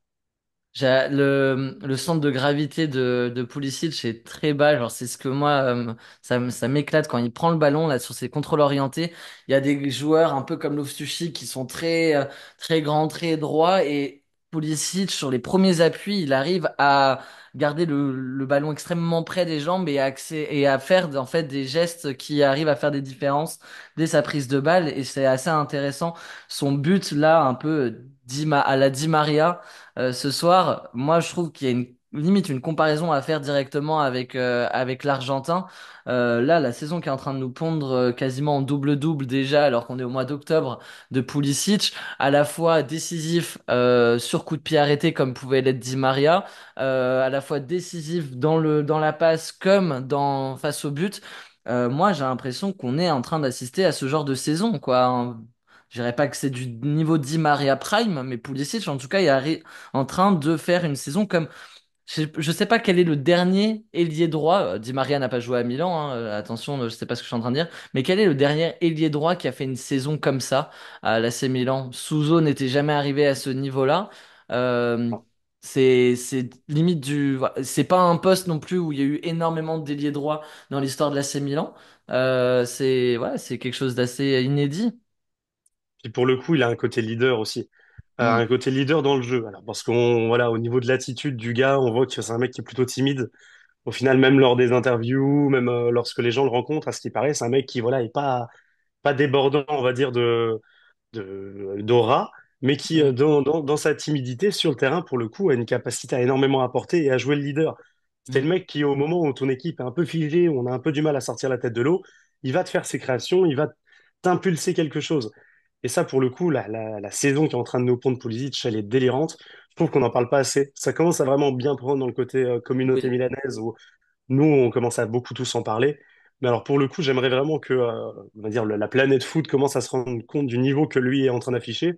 Le, le, centre de gravité de, de Pulisic est très bas. Genre, c'est ce que moi, ça, ça m'éclate quand il prend le ballon là sur ses contrôles orientés. Il y a des joueurs un peu comme sushi qui sont très, très grands, très droits et Pulisic, sur les premiers appuis, il arrive à garder le, ballon extrêmement près des jambes et à, et à faire en fait des gestes qui arrivent à faire des différences dès sa prise de balle. Et c'est assez intéressant. Son but là, un peu à la Di Maria euh, ce soir, moi je trouve qu'il y a une limite une comparaison à faire directement avec euh, avec l'Argentin. Euh, là, la saison qui est en train de nous pondre euh, quasiment en double-double déjà, alors qu'on est au mois d'octobre de Pulisic, à la fois décisif euh, sur coup de pied arrêté comme pouvait l'être Di Maria, euh, à la fois décisif dans le dans la passe comme dans face au but. Euh, moi, j'ai l'impression qu'on est en train d'assister à ce genre de saison, quoi. Hein. Je dirais pas que c'est du niveau Di Maria Prime, mais Pulisic, en tout cas, il est en train de faire une saison comme je ne sais pas quel est le dernier ailier droit. Euh, Di Maria n'a pas joué à Milan, hein, euh, attention, euh, je ne sais pas ce que je suis en train de dire. Mais quel est le dernier ailier droit qui a fait une saison comme ça à l'AC Milan Souzo n'était jamais arrivé à ce niveau-là. c'est limite du. C'est pas un poste non plus où il y a eu énormément d'ailiers droits dans l'histoire de l'AC Milan. Euh, c'est ouais, c'est quelque chose d'assez inédit. Et pour le coup, il a un côté leader aussi. Euh, mm. un côté leader dans le jeu. Alors, parce qu'on voilà, au niveau de l'attitude du gars, on voit que c'est un mec qui est plutôt timide. Au final, même lors des interviews, même euh, lorsque les gens le rencontrent, à ce qui paraît, c'est un mec qui voilà est pas pas débordant, on va dire de d'aura, mais qui mm. euh, dans, dans, dans, sa timidité sur le terrain, pour le coup, a une capacité à énormément apporter et à jouer le leader. Mm. C'est le mec qui, au moment où ton équipe est un peu figée, où on a un peu du mal à sortir la tête de l'eau, il va te faire ses créations, il va t'impulser quelque chose. Et ça, pour le coup, la, saison qui est en train de nous pondre Pulisic, elle est délirante. Je trouve qu'on n'en parle pas assez. Ça commence à vraiment bien prendre dans le côté euh, communauté milanaise où nous, on commence à beaucoup tous en parler. Mais alors, pour le coup, j'aimerais vraiment que euh, va dire, la planète foot commence à se rendre compte du niveau que lui est en train d'afficher.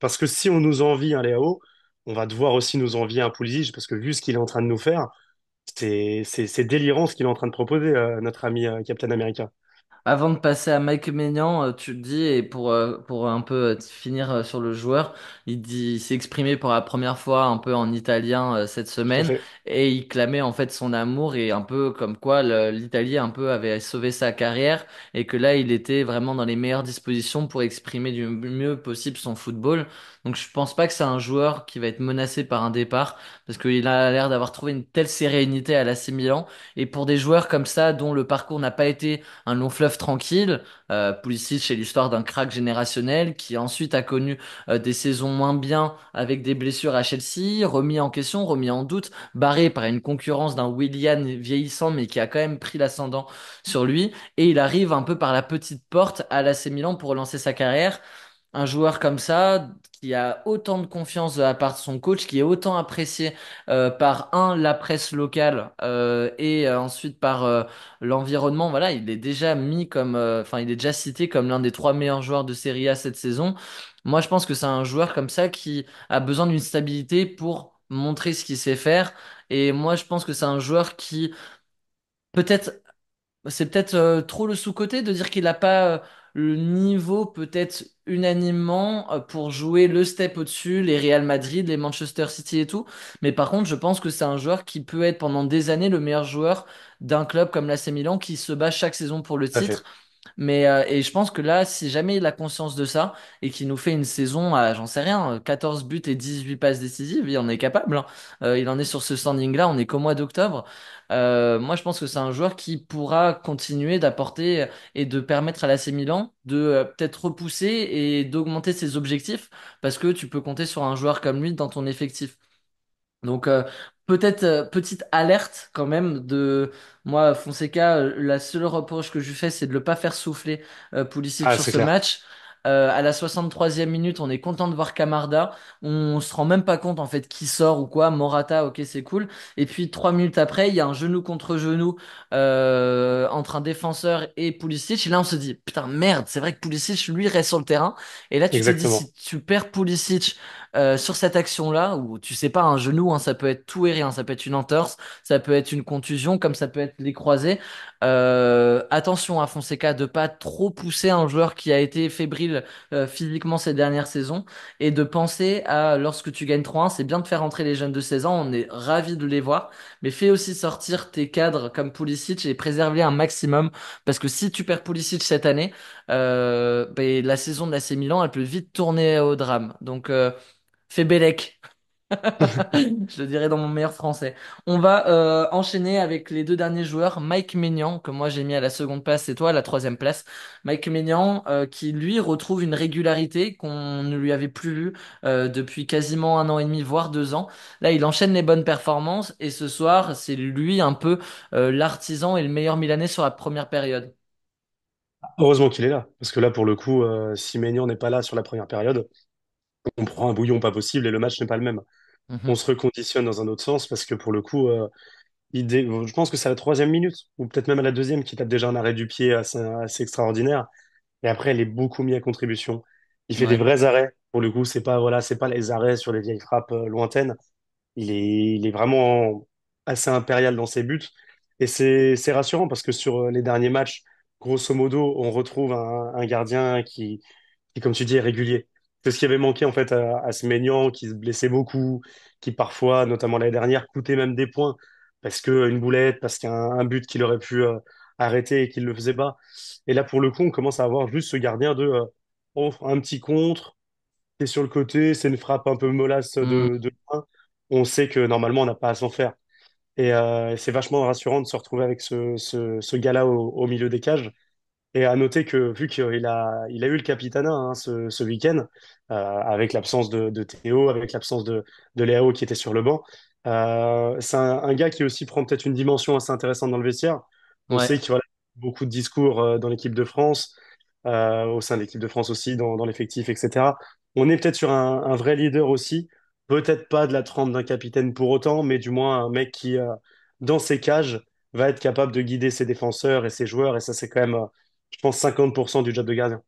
Parce que si on nous envie un Léo, on va devoir aussi nous envier un Pulisic parce que vu ce qu'il est en train de nous faire, c'est délirant ce qu'il est en train de proposer, à euh, notre ami Captain Américain avant de passer à Mike Maignan, euh, tu le dis, et pour, euh, pour un peu euh, finir sur le joueur, il dit, s'est exprimé pour la première fois un peu en italien cette semaine, et il clamait en fait son amour, et un peu comme quoi l'Italie un peu avait sauvé sa carrière, et que là il était vraiment dans les meilleures dispositions pour exprimer du mieux possible son football. Donc je pense pas que c'est un joueur qui va être menacé par un départ, parce qu'il a l'air d'avoir trouvé une telle sérénité à l'AC Milan, et pour des joueurs comme ça, dont le parcours n'a pas été un long fleuve tranquille. Euh, Pulisic, c'est l'histoire d'un crack générationnel qui ensuite a connu euh, des saisons moins bien avec des blessures à Chelsea, remis en question, remis en doute, barré par une concurrence d'un Willian vieillissant mais qui a quand même pris l'ascendant sur lui. Et il arrive un peu par la petite porte à l'AC Milan pour relancer sa carrière un joueur comme ça qui a autant de confiance de la part de son coach, qui est autant apprécié euh, par un la presse locale euh, et euh, ensuite par l'environnement. Voilà, il est déjà mis comme, enfin, il est déjà cité comme l'un des trois meilleurs joueurs de Serie A cette saison. Moi, je pense que c'est un joueur comme ça qui a besoin d'une stabilité pour montrer ce qu'il sait faire. Et moi, je pense que c'est un joueur qui peut-être c'est peut-être trop le sous-côté de dire qu'il n'a pas le niveau peut-être unanimement euh, pour jouer le step au-dessus, les Real Madrid, les Manchester City et tout. Mais par contre, je pense que c'est un joueur qui peut être pendant des années le meilleur joueur d'un club comme l'AC Milan qui se bat chaque saison pour le titre. Mais euh, et je pense que là, si jamais il a conscience de ça et qu'il nous fait une saison à, j'en sais rien, 14 euh, buts et 18 passes décisives, il en est capable. Hein. Euh, il en est sur ce standing-là, on est qu'au mois d'octobre. moi, je pense que c'est un joueur qui pourra continuer d'apporter et de permettre à l'AC Milan de peut-être repousser et d'augmenter ses objectifs parce que tu peux compter sur un joueur comme lui dans ton effectif. Donc, Peut-être euh, petite alerte quand même de moi Fonseca. Euh, la seule reproche que je lui fais, c'est de ne pas faire souffler euh, Pulisic ah, sur ce match. Euh, à la 63e minute, on est content de voir Camarda. On se rend même pas compte en fait qui sort ou quoi. Morata, ok, c'est cool. Et puis trois minutes après, il y a un genou contre genou entre un défenseur et Pulisic. Et là, on se dit putain merde, c'est vrai que Pulisic lui reste sur le terrain. Et là, tu te dis si tu perds Pulisic euh, sur cette action-là, où tu sais pas, un genou, hein, ça peut être tout et rien, ça peut être une entorse, ça peut être une contusion, comme ça peut être les croisés. Euh, attention à Fonseca de pas trop pousser un joueur qui a été fébrile euh, physiquement ces dernières saisons et de penser à lorsque tu gagnes 3-1, c'est bien de faire entrer les jeunes de 16 ans, on est ravis de les voir, mais fais aussi sortir tes cadres comme Pulisic et préserve-les un maximum parce que si tu perds Pulisic cette année, euh, ben, la saison de l'AC Milan, elle peut vite tourner au drame. Donc fait Bélec. je le dirais dans mon meilleur français. On va euh, enchaîner avec les deux derniers joueurs, Mike Maignan, que moi j'ai mis à la seconde place et toi à la troisième place. Mike Maignan, euh, qui lui retrouve une régularité qu'on ne lui avait plus vue euh, depuis quasiment un an et demi, voire deux ans. Là, il enchaîne les bonnes performances et ce soir, c'est lui un peu l'artisan et le meilleur Milanais sur la première période. Heureusement qu'il est là, parce que là, pour le coup, si Maignan n'est pas là sur la première période, on prend un bouillon pas possible et le match n'est pas le même. Mhm. On se reconditionne dans un autre sens parce que pour le coup, euh, je pense que c'est à la troisième minute ou peut-être même à la deuxième qui tape déjà un arrêt du pied assez, extraordinaire. Et après, elle est beaucoup mis à contribution. Il fait des vrais arrêts. Pour le coup, c'est pas voilà, c'est pas les arrêts sur les vieilles frappes euh, lointaines. Il est, il est vraiment assez impérial dans ses buts. Et c'est rassurant parce que sur euh, les derniers matchs, grosso modo, on retrouve un, gardien qui, comme tu dis, est régulier. C'est ce qui avait manqué en fait à, ce qui se blessait beaucoup, qui parfois, notamment l'année dernière, coûtait même des points parce une boulette, parce qu'un but qu'il aurait pu euh, arrêter et qu'il ne le faisait pas. Et là, pour le coup, on commence à avoir juste ce gardien de euh, un petit contre, c'est sur le côté, c'est une frappe un peu molasse de, mm. de On sait que normalement, on n'a pas à s'en faire. Et euh, c'est vachement rassurant de se retrouver avec ce, gars-là au, milieu des cages. Et à noter que vu qu'il a, il a eu le capitana hein, ce, ce week-end, euh, avec l'absence de, de, Théo, avec l'absence de, de Léo qui était sur le banc, euh, c'est un, gars qui aussi prend peut-être une dimension assez intéressante dans le vestiaire. On sait qu'il y a beaucoup de discours euh, dans l'équipe de France, au sein de l'équipe de France aussi, dans, dans l'effectif, etc. On est peut-être sur un, un, vrai leader aussi, peut-être pas de la trempe d'un capitaine pour autant, mais du moins un mec qui, dans ses cages, va être capable de guider ses défenseurs et ses joueurs, et ça c'est quand même je pense, 50% du job de gardien.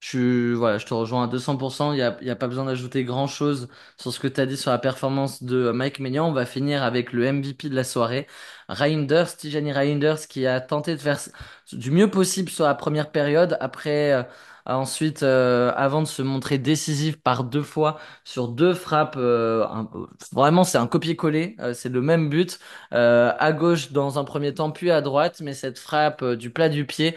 Je, voilà, je te rejoins à 200%. Il n'y a, a pas besoin d'ajouter grand-chose sur ce que tu as dit sur la performance de Mike Maignan. On va finir avec le MVP de la soirée, Reinders, Tijani Reinders, qui a tenté de faire du mieux possible sur la première période après. Euh, Ensuite, euh, avant de se montrer décisif par deux fois sur deux frappes, euh, vraiment c'est un copier-coller, euh, c'est le même but à gauche dans un premier temps, puis à droite, mais cette frappe du plat du pied.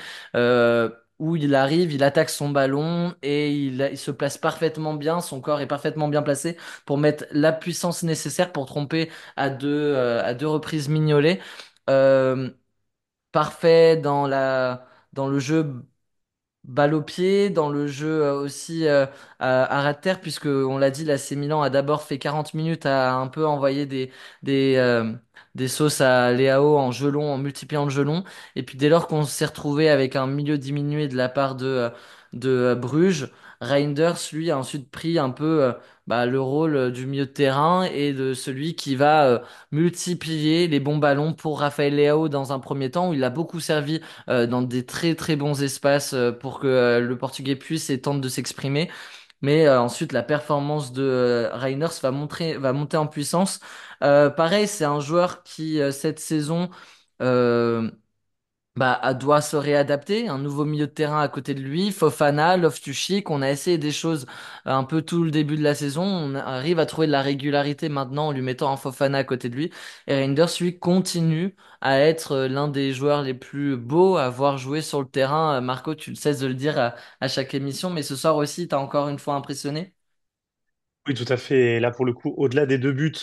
où il arrive, il attaque son ballon et il, se place parfaitement bien, son corps est parfaitement bien placé pour mettre la puissance nécessaire pour tromper à deux, à deux reprises mignolées. parfait dans la dans le jeu Balle au pied, dans le jeu euh, aussi euh, à, Rater puisque on l'a dit, l'AC Milan a d'abord fait 40 minutes à un peu envoyer des, des, euh, des sauces à Léao en gelon, en multipliant le gelon. Et puis dès lors qu'on s'est retrouvé avec un milieu diminué de la part de, de Bruges, Reinders, lui, a ensuite pris un peu euh, bah, le rôle euh, du milieu de terrain et de celui qui va euh, multiplier les bons ballons pour Rafael Leao dans un premier temps, où il a beaucoup servi dans des très très bons espaces pour que le Portugais puisse et tente de s'exprimer. Mais ensuite, la performance de Reinders va montrer, va monter en puissance. Euh, pareil, c'est un joueur qui, cette saison, bah, doit se réadapter. Un nouveau milieu de terrain à côté de lui, Fofana, Loftuchik. On a essayé des choses euh, un peu tout le début de la saison. On arrive à trouver de la régularité maintenant en lui mettant un Fofana à côté de lui. Et Reinders, lui, continue à être euh, l'un des joueurs les plus beaux à voir jouer sur le terrain. Euh, Marco, tu le cesses de le dire à, chaque émission, mais ce soir aussi, t'as encore une fois impressionné. Oui, tout à fait. là, pour le coup, au-delà des deux buts,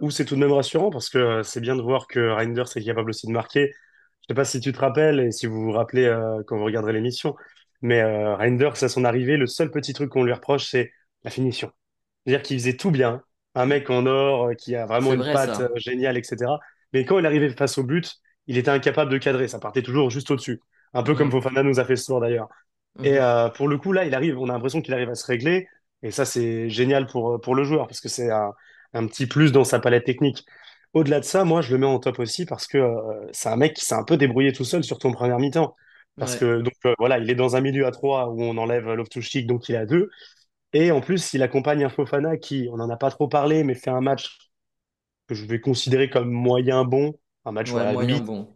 où c'est tout de même rassurant, parce que c'est bien de voir que Reinders est capable aussi de marquer. Je sais pas si tu te rappelles et si vous vous rappelez euh, quand vous regarderez l'émission, mais Rinder, euh, Reinders, à son arrivée, le seul petit truc qu'on lui reproche, c'est la finition. C'est-à-dire qu'il faisait tout bien. Un mec en or euh, qui a vraiment une patte géniale, etc. Mais quand il arrivait face au but, il était incapable de cadrer. Ça partait toujours juste au-dessus. Un peu comme mmh. Fofana nous a fait ce soir d'ailleurs. Et mmh. pour le coup, là, il arrive, on a l'impression qu'il arrive à se régler. Et ça, c'est génial pour, pour le joueur parce que c'est un, petit plus dans sa palette technique au-delà de ça, moi, je le mets en top aussi parce que euh, c'est un mec qui s'est un peu débrouillé tout seul, sur ton première mi-temps. Parce que, donc, euh, voilà, il est dans un milieu à 3 où on enlève l'optique, donc il est à 2. Et en plus, il accompagne un Fofana qui, on n'en a pas trop parlé, mais fait un match que je vais considérer comme moyen bon. Un match moyen bon.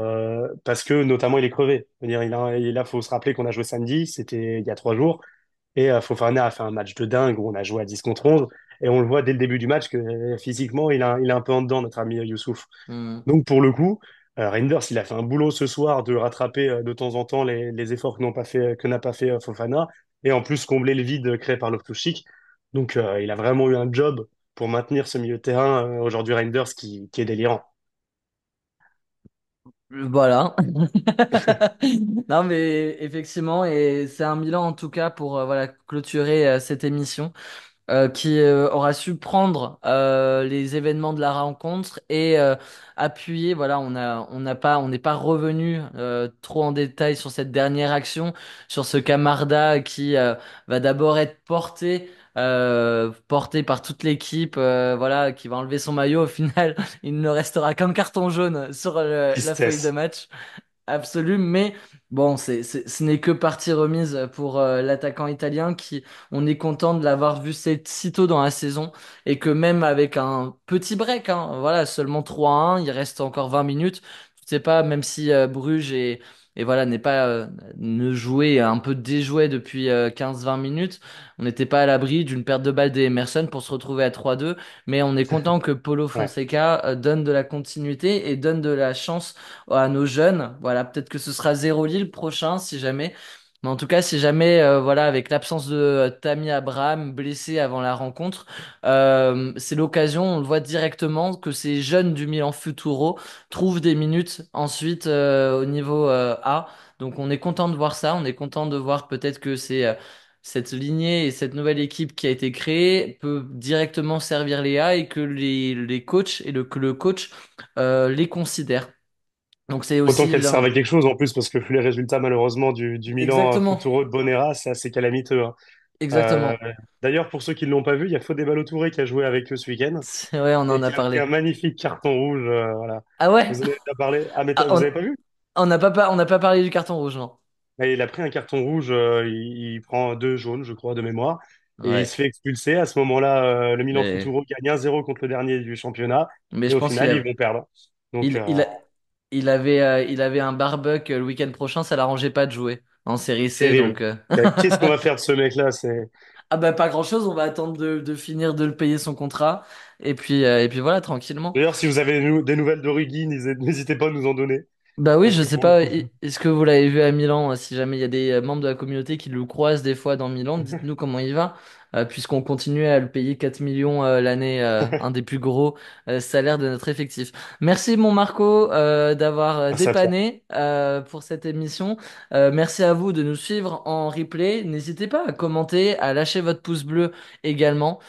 Euh, parce que, notamment, il est crevé. -dire, il a, il faut se rappeler qu'on a joué samedi, c'était il y a trois jours. Et Fofana a fait un match de dingue où on a joué à 10 contre 11. Et on le voit dès le début du match que euh, physiquement, il a, il un peu en dedans, notre ami euh, Youssouf. Mm. Donc pour le coup, euh, Reinders, il a fait un boulot ce soir de rattraper de temps en temps les, efforts que n'a pas fait, Fofana, et en plus combler le vide créé par loftus Donc il a vraiment eu un job pour maintenir ce milieu de terrain aujourd'hui Reinders qui, est délirant. Voilà. non, mais effectivement, et c'est un Milan en tout cas pour voilà clôturer cette émission. Euh, qui euh, aura su prendre euh, les événements de la rencontre et euh, appuyer. Voilà, on a, on n'a pas, on n'est pas revenu euh, trop en détail sur cette dernière action, sur ce Camarda qui va d'abord être porté. euh, porté par toute l'équipe, voilà, qui va enlever son maillot. Au final, il ne restera qu'un carton jaune sur la feuille de match absolue, mais bon, c'est, ce n'est que partie remise pour euh, l'attaquant italien qui, on est content de l'avoir vu si tôt dans la saison et que même avec un petit break, hein, voilà, seulement 3-1, il reste encore 20 minutes. Je sais pas, même si euh, Bruges est et voilà, n'est pas euh, ne jouer un peu déjoué depuis 15-20 euh, minutes. On n'était pas à l'abri d'une perte de balles des Emerson pour se retrouver à 3-2, mais on est content que Polo Fonseca euh, donne de la continuité et donne de la chance à nos jeunes. Voilà, peut-être que ce sera 0 Lille prochain si jamais. Mais en tout cas, si jamais, euh, voilà, avec l'absence de euh, Tammy Abraham blessé avant la rencontre, euh, c'est l'occasion, on le voit directement, que ces jeunes du Milan Futuro trouvent des minutes ensuite au niveau A. Donc on est content de voir ça, on est content de voir peut-être que c'est cette lignée et cette nouvelle équipe qui a été créée peut directement servir les A et que les, les coachs et le, que le coach les considèrent. Donc c'est Autant qu'elle servait à quelque chose en plus, parce que les résultats malheureusement du, du Milan Futuro hein, de Bonera, c'est assez calamiteux. Hein. Exactement. Euh, d'ailleurs, pour ceux qui ne l'ont pas vu, il y a Fodebalo Touré qui a joué avec eux ce week-end. Ouais, on en a, a parlé. un magnifique carton rouge. Euh, voilà. Ah ouais Vous avez parlé. Ah, mais ah, on... vous pas vu On n'a pas, pas parlé du carton rouge, non. il a pris un carton rouge, euh, il, prend deux jaunes, je crois, de mémoire. Et il se fait expulser. À ce moment-là, le Milan mais... Futuro gagne 1-0 contre le dernier du championnat. Mais et je au pense final, ils vont perdre. il, a, il avait, euh, il avait un barbecue le week-end prochain, ça l'arrangeait pas de jouer en série C. Euh. Qu'est-ce qu'on va faire de ce mec-là? ah ben pas grand-chose, on va attendre de, finir de le payer son contrat. Et puis, euh, et puis voilà, tranquillement. D'ailleurs, si vous avez des nouvelles de n'hésitez pas à nous en donner. Bah oui, je ne sais pas, est-ce que vous l'avez vu à Milan? Si jamais il y a des membres de la communauté qui le croisent des fois dans Milan, dites-nous comment il va. Euh, puisqu'on continuait à le payer 4 millions euh, l'année, euh, un des plus gros salaires de notre effectif. Merci mon Marco d'avoir dépanné pour cette émission. merci à vous de nous suivre en replay. N'hésitez pas à commenter, à lâcher votre pouce bleu également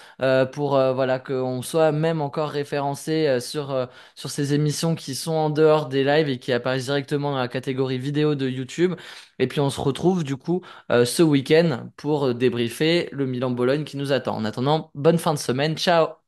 pour voilà qu'on soit même encore référencé sur sur ces émissions qui sont en dehors des lives et qui apparaissent directement dans la catégorie vidéo de YouTube. Et puis on se retrouve du coup euh, ce week-end pour euh, débriefer le Milan-Bologne qui nous attend. En attendant, bonne fin de semaine. Ciao